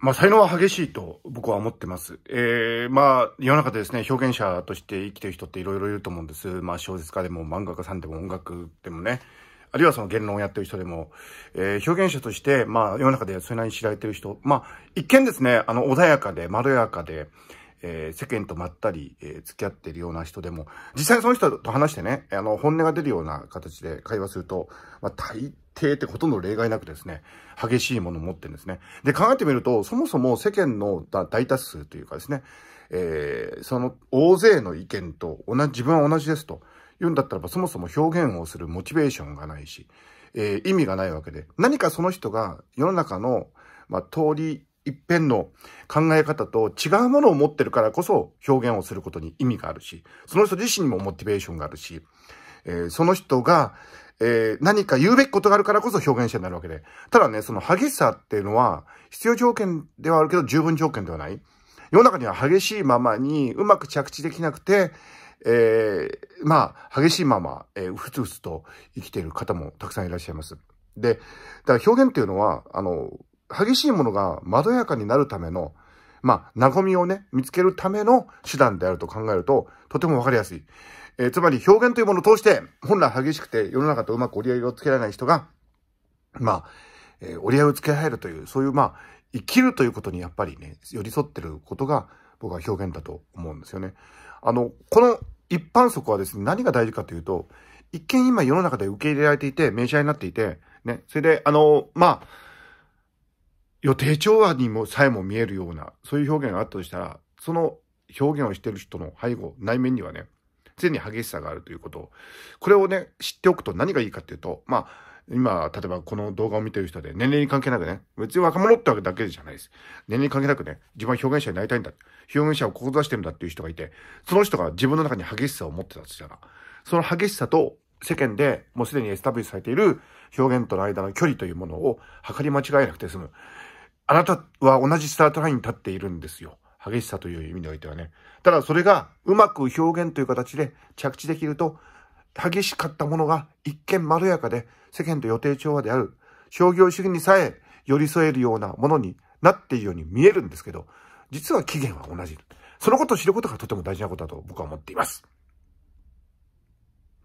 まあ、才能は激しいと僕は思ってます。えー、まあ、世の中でですね、表現者として生きてる人っていろいろいると思うんです。まあ、小説家でも漫画家さんでも音楽でもね、あるいはその言論をやってる人でも、えー、表現者として、まあ、世の中でそれなりに知られてる人、まあ、一見ですね、あの、穏やかで、まろやかで、えー、世間とまったり、えー、付き合ってるような人でも、実際その人と話してね、あの、本音が出るような形で会話すると、まあ、大経ってほとんど例外なくですね、激しいものを持ってるんですね。で、考えてみると、そもそも世間の大多数というかですね、えー、その大勢の意見と同じ、自分は同じですと言うんだったらば、そもそも表現をするモチベーションがないし、えー、意味がないわけで、何かその人が世の中の、まあ、通り一辺の考え方と違うものを持ってるからこそ表現をすることに意味があるし、その人自身にもモチベーションがあるし、えー、その人が、えー、何か言うべきことがあるからこそ表現者になるわけで。ただね、その激しさっていうのは、必要条件ではあるけど、十分条件ではない。世の中には激しいままに、うまく着地できなくて、えー、まあ、激しいまま、えー、ふつふつと生きている方もたくさんいらっしゃいます。で、だから表現っていうのは、あの、激しいものがまどやかになるための、まあ、和みをね、見つけるための手段であると考えると、とてもわかりやすい。えー、つまり表現というものを通して、本来激しくて世の中とうまく折り合いをつけられない人が、まあ、えー、折り合いをつけられるという、そういうまあ、生きるということにやっぱりね、寄り添ってることが、僕は表現だと思うんですよね。あの、この一般則はですね、何が大事かというと、一見今世の中で受け入れられていて、名車になっていて、ね、それで、あの、まあ、予定調和にもさえも見えるような、そういう表現があったとしたら、その表現をしてる人の背後、内面にはね、常に激しさがあるということ。これをね、知っておくと何がいいかっていうと、まあ、今、例えばこの動画を見てる人で年齢に関係なくね、別に若者ってわけだけじゃないです。年齢に関係なくね、自分は表現者になりたいんだ。表現者を志してるんだっていう人がいて、その人が自分の中に激しさを持ってたとしたら、その激しさと世間でもうすでにエスタブリュされている表現との間の距離というものを測り間違えなくて済む。あなたは同じスタートラインに立っているんですよ。激しさという意味においてはね。ただそれがうまく表現という形で着地できると、激しかったものが一見まろやかで世間と予定調和である商業主義にさえ寄り添えるようなものになっているように見えるんですけど、実は期限は同じ。そのことを知ることがとても大事なことだと僕は思っています。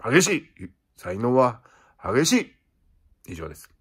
激しい才能は激しい以上です。